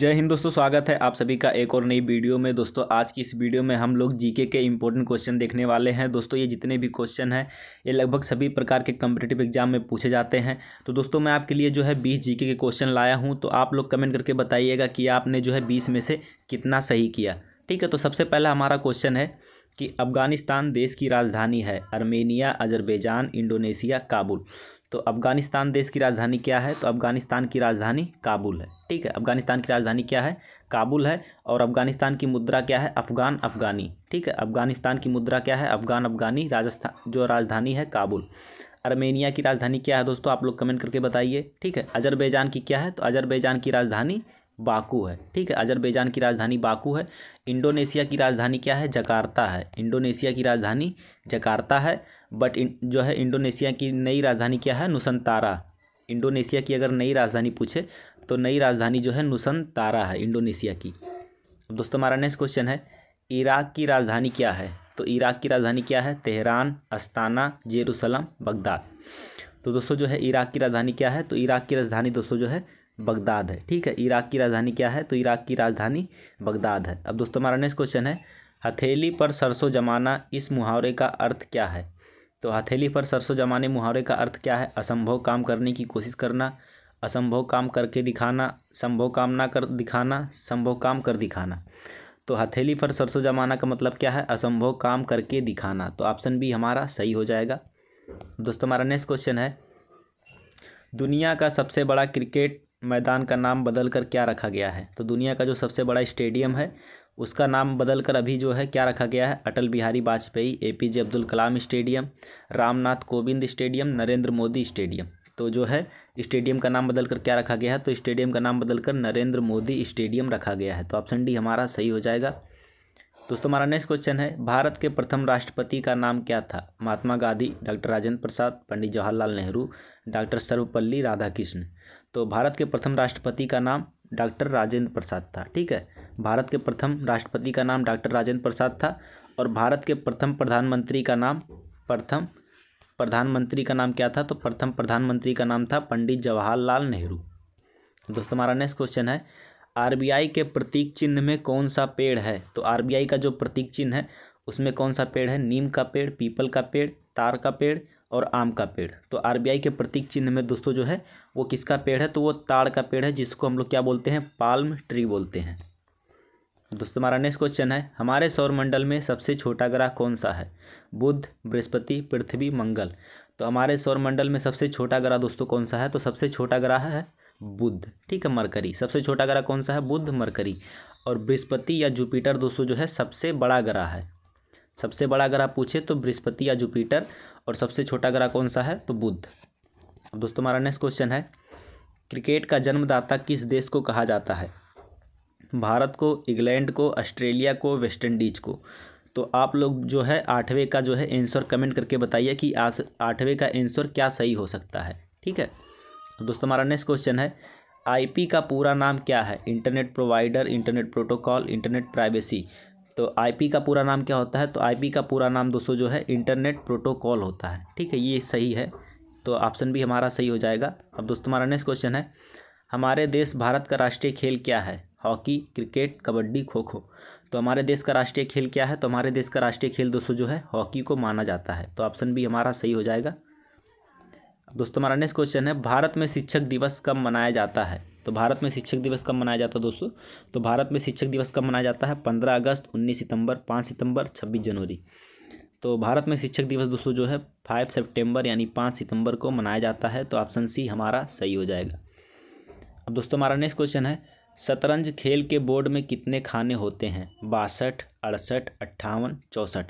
जय हिंद दोस्तों स्वागत है आप सभी का एक और नई वीडियो में दोस्तों आज की इस वीडियो में हम लोग जीके के इम्पोर्टेंट क्वेश्चन देखने वाले हैं दोस्तों ये जितने भी क्वेश्चन हैं ये लगभग सभी प्रकार के कम्पिटेटिव एग्जाम में पूछे जाते हैं तो दोस्तों मैं आपके लिए जो है बीस जीके के क्वेश्चन लाया हूँ तो आप लोग कमेंट करके बताइएगा कि आपने जो है बीस में से कितना सही किया ठीक है तो सबसे पहला हमारा क्वेश्चन है कि अफ़गानिस्तान देश की राजधानी है अर्मेनिया अजरबैजान इंडोनेशिया काबुल तो अफ़गानिस्तान देश की राजधानी क्या है तो अफ़गानिस्तान की राजधानी काबुल है ठीक है अफ़गानिस्तान की राजधानी क्या है काबुल है और अफ़गानिस्तान की मुद्रा क्या है अफ़गान अफ़गानी ठीक है अफ़गानिस्तान की मुद्रा क्या है अफ़गान अफ़गानी राजस्थान जो राजधानी है काबुल अर्मेनिया की राजधानी क्या है दोस्तों आप लोग कमेंट करके बताइए ठीक है अजरबैजान की क्या है तो अजरबैजान की राजधानी बाकू है ठीक है अजरबैजान की राजधानी बाकू है इंडोनेशिया की राजधानी क्या है जकार्ता है इंडोनेशिया की राजधानी जकार्ता है बट जो है इंडोनेशिया की नई राजधानी क्या है नुसंतारा इंडोनेशिया की अगर नई राजधानी पूछे तो नई राजधानी जो है नुसंतारा है इंडोनेशिया की दोस्तों हमारा नेक्स्ट क्वेश्चन है इराक की राजधानी क्या है तो इराक की राजधानी क्या है तेहरान अस्ताना जेरूसलम बगदाद तो दोस्तों जो है इराक की राजधानी क्या है तो इराक की राजधानी दोस्तों जो है बगदाद है ठीक है इराक की राजधानी क्या है तो इराक की राजधानी बगदाद है अब दोस्तों हमारा नेक्स्ट क्वेश्चन है हथेली पर सरसों जमाना इस मुहावरे का अर्थ क्या है तो हथेली पर सरसों जमाने मुहावरे का अर्थ क्या है असंभव काम करने की कोशिश करना असंभव काम करके दिखाना संभव काम ना कर दिखाना संभव काम कर दिखाना तो हथेली पर सरसों जमाना का मतलब क्या है असंभव काम करके दिखाना तो ऑप्शन बी हमारा सही हो जाएगा दोस्तों हमारा नेक्स्ट क्वेश्चन है दुनिया का सबसे बड़ा क्रिकेट मैदान का नाम बदल कर क्या रखा गया है तो दुनिया का जो सबसे बड़ा स्टेडियम है उसका नाम बदलकर अभी जो है क्या रखा गया है Atal Bihari Vajpayee A P J Abdul Kalam stadium Ramnath Kovind stadium Narendra Modi stadium तो जो है स्टेडियम का नाम बदलकर क्या रखा गया है तो स्टेडियम का नाम बदलकर नरेंद्र मोदी स्टेडियम रखा गया है तो ऑप्शन डी हमारा सही हो जाएगा दोस्तों हमारा नेक्स्ट क्वेश्चन है भारत के प्रथम राष्ट्रपति का नाम क्या था महात्मा गांधी डॉक्टर राजेंद्र प्रसाद पंडित जवाहरलाल नेहरू डॉक्टर सर्वपल्ली राधाकृष्ण तो भारत के प्रथम राष्ट्रपति का नाम डॉक्टर राजेंद्र प्रसाद था ठीक है भारत के प्रथम राष्ट्रपति का नाम डॉक्टर राजेंद्र प्रसाद था और भारत के प्रथम प्रधानमंत्री का नाम प्रथम प्रधानमंत्री का नाम क्या था तो प्रथम प्रधानमंत्री का नाम था पंडित जवाहरलाल नेहरू तो दोस्तों हमारा नेक्स्ट क्वेश्चन है आरबीआई के प्रतीक चिन्ह में कौन सा पेड़ है तो आरबीआई का जो प्रतीक चिन्ह है उसमें कौन सा पेड़ है नीम का पेड़ पीपल का पेड़ तार का पेड़ और आम का पेड़ तो आरबीआई के प्रतीक चिन्ह में दोस्तों जो है वो किसका पेड़ है तो वो ताड़ का पेड़ है जिसको हम लोग क्या बोलते हैं पाल्म ट्री बोलते हैं दोस्तों हमारा नेक्स्ट क्वेश्चन है हमारे सौरमंडल में सबसे छोटा ग्रह कौन सा है बुध बृहस्पति पृथ्वी मंगल तो हमारे सौरमंडल में सबसे छोटा ग्रह दोस्तों कौन सा है तो सबसे छोटा ग्रह है बुध ठीक है मरकरी सबसे छोटा ग्रह कौन सा है बुध मरकरी और बृहस्पति या जुपिटर दोस्तों जो है सबसे बड़ा ग्रह है सबसे बड़ा ग्रह पूछे तो बृहस्पति या जुपिटर और सबसे छोटा ग्रह कौन सा है तो बुध अब दोस्तों हमारा नेक्स्ट क्वेश्चन है क्रिकेट का जन्मदाता किस देश को कहा जाता है भारत को इंग्लैंड को ऑस्ट्रेलिया को वेस्टइंडीज को तो आप लोग जो है आठवें का जो है आंसर कमेंट करके बताइए कि आज आठवें का आंसर क्या सही हो सकता है ठीक है तो दोस्तों हमारा नेक्स्ट क्वेश्चन है आईपी का पूरा नाम क्या है internet provider internet protocol internet privacy तो आईपी का पूरा नाम क्या होता है तो आईपी का पूरा नाम दोस्तों जो है इंटरनेट प्रोटोकॉल होता है ठीक है ये सही है तो ऑप्शन भी हमारा सही हो जाएगा अब दोस्तों हमारा नेक्स्ट क्वेश्चन है हमारे देश भारत का राष्ट्रीय खेल क्या है हॉकी क्रिकेट कबड्डी खो खो तो हमारे देश का राष्ट्रीय खेल क्या है तो हमारे देश का राष्ट्रीय खेल दोस्तों जो है हॉकी को माना जाता है तो ऑप्शन बी हमारा सही हो जाएगा दोस्तों हमारा नेक्स्ट क्वेश्चन है भारत में शिक्षक दिवस कब मनाया जाता है तो भारत में शिक्षक दिवस कब मनाया जाता है दोस्तों तो भारत में शिक्षक दिवस कब मनाया जाता है पंद्रह अगस्त उन्नीस सितंबर पाँच सितंबर छब्बीस जनवरी तो भारत में शिक्षक दिवस दोस्तों जो है फाइव सितंबर यानी पाँच सितंबर को मनाया जाता है तो ऑप्शन सी हमारा सही हो जाएगा अब दोस्तों हमारा नेक्स्ट क्वेश्चन है शतरंज खेल के बोर्ड में कितने खाने होते हैं बासठ अड़सठ अट्ठावन चौंसठ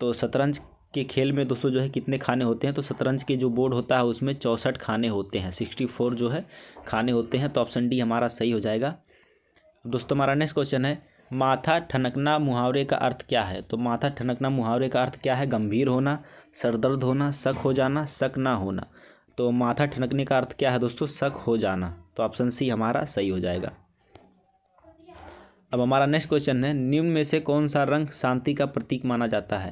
तो शतरंज के खेल में दोस्तों जो है कितने खाने होते हैं तो शतरंज के जो बोर्ड होता है उसमें चौंसठ खाने होते हैं सिक्सटी फोर जो है खाने होते हैं तो ऑप्शन डी हमारा सही हो जाएगा दोस्तों हमारा नेक्स्ट क्वेश्चन है माथा ठनकना मुहावरे का अर्थ क्या है तो माथा ठनकना मुहावरे का अर्थ क्या है गंभीर होना सरदर्द होना शक हो जाना शक ना होना तो माथा ठनकने का अर्थ क्या है दोस्तों शक हो जाना तो ऑप्शन सी हमारा सही हो जाएगा अब हमारा नेक्स्ट क्वेश्चन है निम्न में से कौन सा रंग शांति का प्रतीक माना जाता है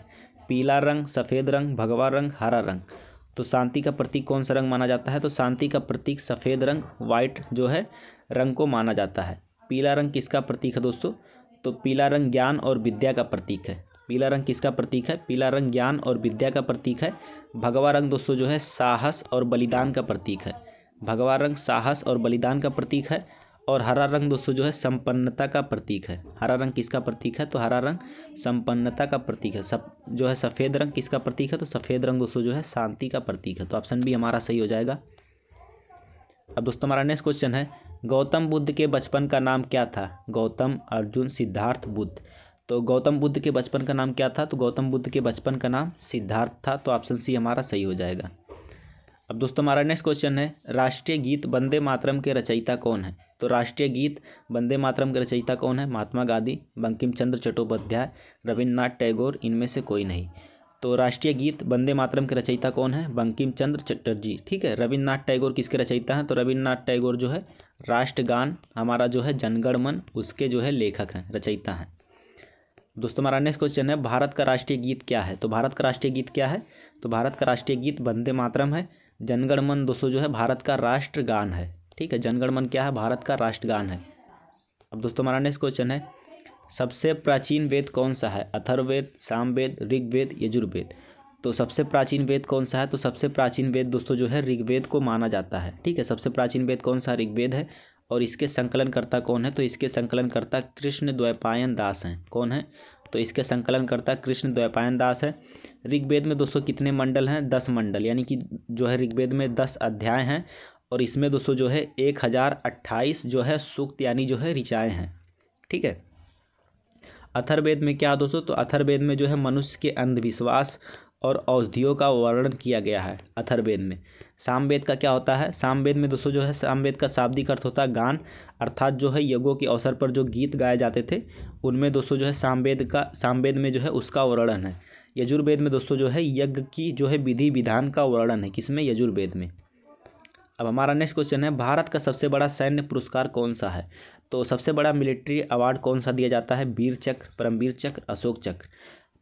पीला रंग सफ़ेद रंग भगवा रंग हरा रंग तो शांति का प्रतीक कौन सा रंग माना जाता है तो शांति का प्रतीक सफ़ेद रंग वाइट जो है रंग को माना जाता है पीला रंग किसका प्रतीक है दोस्तों तो पीला रंग ज्ञान और विद्या का प्रतीक है पीला रंग किसका प्रतीक है पीला रंग ज्ञान और विद्या का प्रतीक है भगवा रंग दोस्तों जो है साहस और बलिदान का प्रतीक है भगवा रंग साहस और बलिदान का प्रतीक है और हरा रंग दोस्तों जो है संपन्नता का प्रतीक है हरा रंग किसका प्रतीक है तो हरा रंग संपन्नता का प्रतीक है सब जो है सफ़ेद रंग किसका प्रतीक है तो सफ़ेद रंग दोस्तों जो है शांति का प्रतीक है तो ऑप्शन बी हमारा सही हो जाएगा अब दोस्तों हमारा नेक्स्ट क्वेश्चन है गौतम बुद्ध के बचपन का नाम क्या था गौतम अर्जुन सिद्धार्थ बुद्ध तो गौतम बुद्ध के बचपन का नाम क्या था तो गौतम बुद्ध के बचपन का नाम सिद्धार्थ था तो ऑप्शन सी हमारा सही हो जाएगा अब दोस्तों हमारा नेक्स्ट क्वेश्चन है राष्ट्रीय गीत वंदे मातरम के रचयिता कौन है तो राष्ट्रीय गीत वंदे मातरम के रचयिता कौन है महात्मा गांधी बंकिम चंद्र चट्टोपाध्याय रविन्द्रनाथ टैगोर इनमें से कोई नहीं तो राष्ट्रीय गीत वंदे मातरम के रचयिता कौन है बंकिम चंद्र चटर्जी ठीक है रविन्द्रनाथ टैगोर किसके रचयिता हैं तो रविन्द्रनाथ टैगोर जो है राष्ट्रगान हमारा जो है जनगण मन उसके जो है लेखक हैं रचयिता हैं दोस्तों हमारा नेक्स्ट क्वेश्चन है भारत का राष्ट्रीय गीत क्या है तो भारत का राष्ट्रीय गीत क्या है तो भारत का राष्ट्रीय गीत वंदे मातरम है जनगणमन दोस्तों जो है भारत का राष्ट्रगान है ठीक है जनगणमन क्या है भारत का राष्ट्रगान है अब दोस्तों हमारा नेक्स्ट क्वेश्चन है सबसे प्राचीन वेद कौन सा है अथर्वेद सामवेद ऋग्वेद यजुर्वेद तो सबसे प्राचीन वेद कौन सा है तो सबसे प्राचीन वेद दोस्तों जो है ऋग्वेद को माना जाता है ठीक है सबसे प्राचीन वेद कौन सा ऋग्वेद है और इसके संकलनकर्ता कौन है तो इसके संकलनकर्ता कृष्ण द्वैपायन दास हैं कौन है तो इसके संकलन करता कृष्ण द्वैपायन दास है ऋग्वेद में दोस्तों कितने मंडल हैं दस मंडल यानी कि जो है ऋग्वेद में दस अध्याय हैं और इसमें दोस्तों जो है एक हज़ार अट्ठाईस जो है सूक्त यानी जो है ऋचाएँ हैं ठीक है अथर्वेद में क्या दोस्तों तो अथर्वेद में जो है मनुष्य के अंधविश्वास और औषधियों का वर्णन किया गया है अथर्वेद में सामवेद का क्या होता है सामवेद में दोस्तों जो है सामवेद का शाब्दिक अर्थ होता है गान अर्थात जो है यज्ञों के अवसर पर जो गीत गाए जाते थे उनमें दोस्तों जो है सामवेद का सामवेद में जो है उसका वर्णन है यजुर्वेद में दोस्तों जो है यज्ञ की जो है विधि विधान का वर्णन है किसमें यजुर्वेद में अब हमारा नेक्स्ट क्वेश्चन है भारत का सबसे बड़ा सैन्य पुरस्कार कौन सा है तो सबसे बड़ा मिलिट्री अवार्ड कौन सा दिया जाता है वीर चक्र परमवीर चक्र अशोक चक्र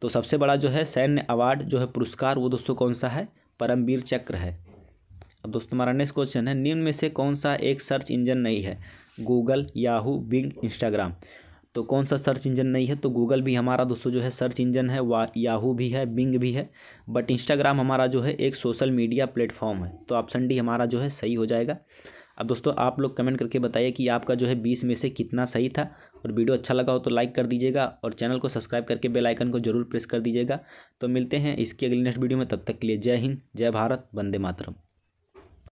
तो सबसे बड़ा जो है सैन्य अवार्ड जो है पुरस्कार वो दोस्तों कौन सा है परमवीर चक्र है अब दोस्तों हमारा नेक्स्ट क्वेश्चन है निम्न में से कौन सा एक सर्च इंजन नहीं है गूगल याहू बिंग इंस्टाग्राम तो कौन सा सर्च इंजन नहीं है तो गूगल भी हमारा दोस्तों जो है सर्च इंजन है वा याहू भी है बिंग भी है बट इंस्टाग्राम हमारा जो है एक सोशल मीडिया प्लेटफॉर्म है तो ऑप्शन डी हमारा जो है सही हो जाएगा अब दोस्तों आप लोग कमेंट करके बताइए कि आपका जो है बीस में से कितना सही था और वीडियो अच्छा लगा हो तो लाइक कर दीजिएगा और चैनल को सब्सक्राइब करके बेल आइकन को जरूर प्रेस कर दीजिएगा तो मिलते हैं इसकी अगली नेक्स्ट वीडियो में तब तक के लिए जय हिंद जय भारत वंदे मातरम